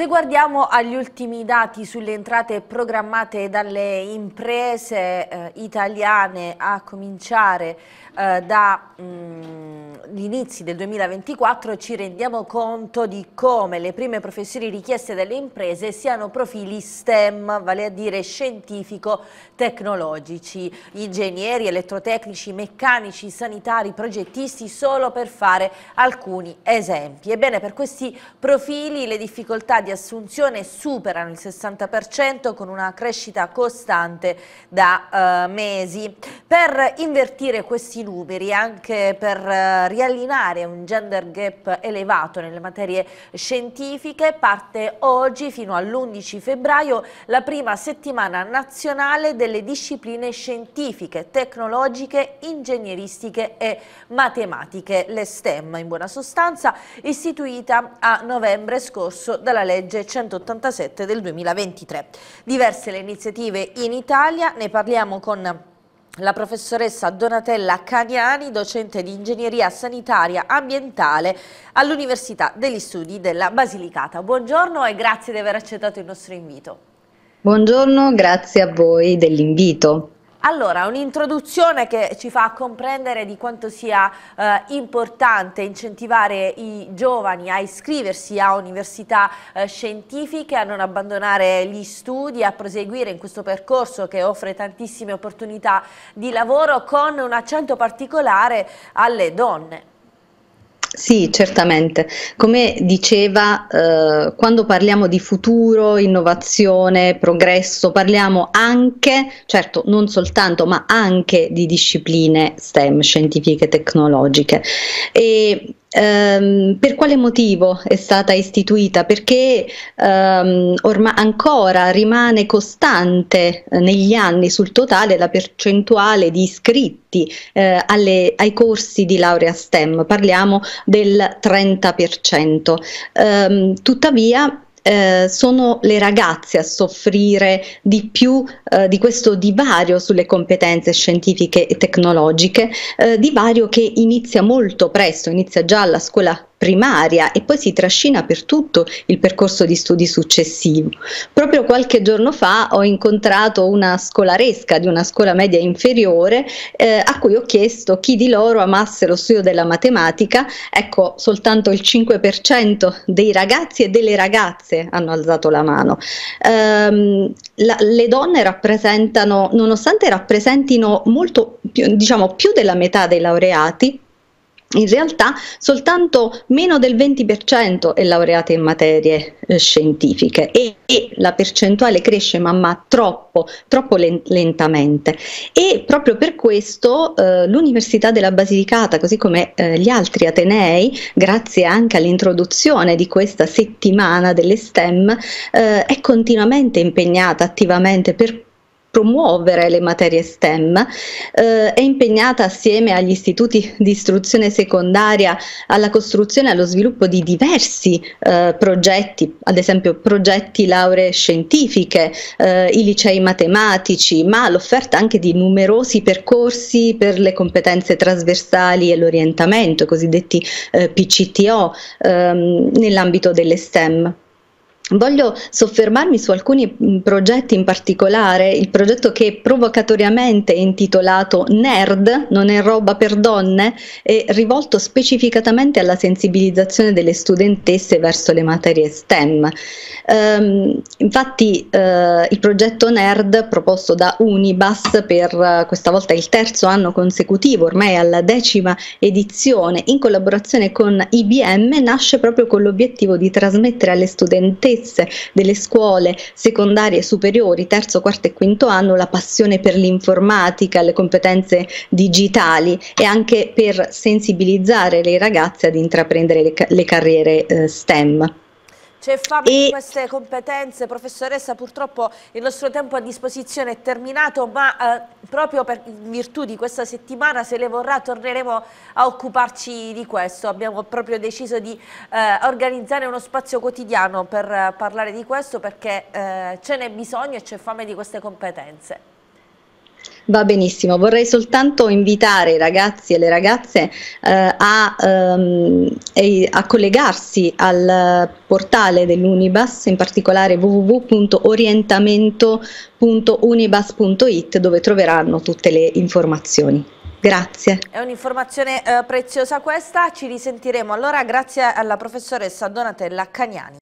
Se guardiamo agli ultimi dati sulle entrate programmate dalle imprese eh, italiane, a cominciare eh, da... Mh, mm, gli inizi del 2024 ci rendiamo conto di come le prime professioni richieste dalle imprese siano profili STEM, vale a dire scientifico-tecnologici, ingegneri, elettrotecnici, meccanici, sanitari, progettisti, solo per fare alcuni esempi. Ebbene, per questi profili le difficoltà di assunzione superano il 60% con una crescita costante da eh, mesi. Per invertire questi numeri, anche per eh, riallineare un gender gap elevato nelle materie scientifiche parte oggi fino all'11 febbraio la prima settimana nazionale delle discipline scientifiche, tecnologiche, ingegneristiche e matematiche, le STEM in buona sostanza, istituita a novembre scorso dalla legge 187 del 2023. Diverse le iniziative in Italia, ne parliamo con la professoressa Donatella Caniani, docente di ingegneria sanitaria ambientale all'Università degli Studi della Basilicata. Buongiorno e grazie di aver accettato il nostro invito. Buongiorno, grazie a voi dell'invito. Allora, un'introduzione che ci fa comprendere di quanto sia eh, importante incentivare i giovani a iscriversi a università eh, scientifiche, a non abbandonare gli studi, a proseguire in questo percorso che offre tantissime opportunità di lavoro con un accento particolare alle donne. Sì, certamente. Come diceva, eh, quando parliamo di futuro, innovazione, progresso, parliamo anche, certo, non soltanto, ma anche di discipline STEM, scientifiche, tecnologiche. E Um, per quale motivo è stata istituita? Perché um, ehm, ormai ancora rimane costante eh, negli anni sul totale la percentuale di iscritti eh, alle, ai corsi di laurea STEM, parliamo del 30%. Um, ehm, tuttavia eh, sono le ragazze a soffrire di più eh, di questo divario sulle competenze scientifiche e tecnologiche, eh, divario che inizia molto presto, inizia già alla scuola primaria e poi si trascina per tutto il percorso di studi successivo. Proprio qualche giorno fa ho incontrato una scolaresca di una scuola media inferiore eh, a cui ho chiesto chi di loro amasse lo studio della matematica, ecco soltanto il 5% dei ragazzi e delle ragazze hanno alzato la mano. Ehm, la, le donne rappresentano, nonostante rappresentino molto più, diciamo più della metà dei laureati, in realtà soltanto meno del 20% è laureata in materie eh, scientifiche e, e, la percentuale cresce man troppo, troppo lentamente e proprio per questo eh, l'Università della Basilicata, così come eh, gli altri Atenei, grazie anche all'introduzione di questa settimana delle STEM, eh, è continuamente impegnata attivamente per promuovere le materie STEM, eh, è impegnata assieme agli istituti di istruzione secondaria alla costruzione e allo sviluppo di diversi eh, progetti, ad esempio progetti lauree scientifiche, eh, i licei matematici, ma l'offerta anche di numerosi percorsi per le competenze trasversali e l'orientamento, i cosiddetti eh, PCTO, ehm, nell'ambito delle STEM. Voglio soffermarmi su alcuni progetti in particolare, il progetto che provocatoriamente è intitolato Nerd, non è roba per donne, è rivolto specificatamente alla sensibilizzazione delle studentesse verso le materie STEM. Um, infatti uh, il progetto Nerd proposto da Unibus per uh, questa volta il terzo anno consecutivo, ormai alla decima edizione, in collaborazione con IBM, nasce proprio con l'obiettivo di trasmettere alle studentesse stesse delle scuole secondarie superiori, terzo, quarto e quinto anno, la passione per l'informatica, le competenze digitali e anche per sensibilizzare le ragazze ad intraprendere le, le carriere eh, STEM. C'è fame e... di queste competenze, professoressa, purtroppo il nostro tempo a disposizione è terminato, ma eh, proprio per, in virtù di questa settimana, se le vorrà, torneremo a occuparci di questo. Abbiamo proprio deciso di eh, organizzare uno spazio quotidiano per eh, parlare di questo perché eh, ce n'è bisogno e c'è fame di queste competenze. Va benissimo, vorrei soltanto invitare i ragazzi e le ragazze eh, a, ehm, a, collegarsi al portale dell'Unibus, in particolare www.orientamento.unibus.it dove troveranno tutte le informazioni. Grazie. È un'informazione eh, preziosa questa, ci risentiremo allora grazie alla professoressa Donatella Cagnani.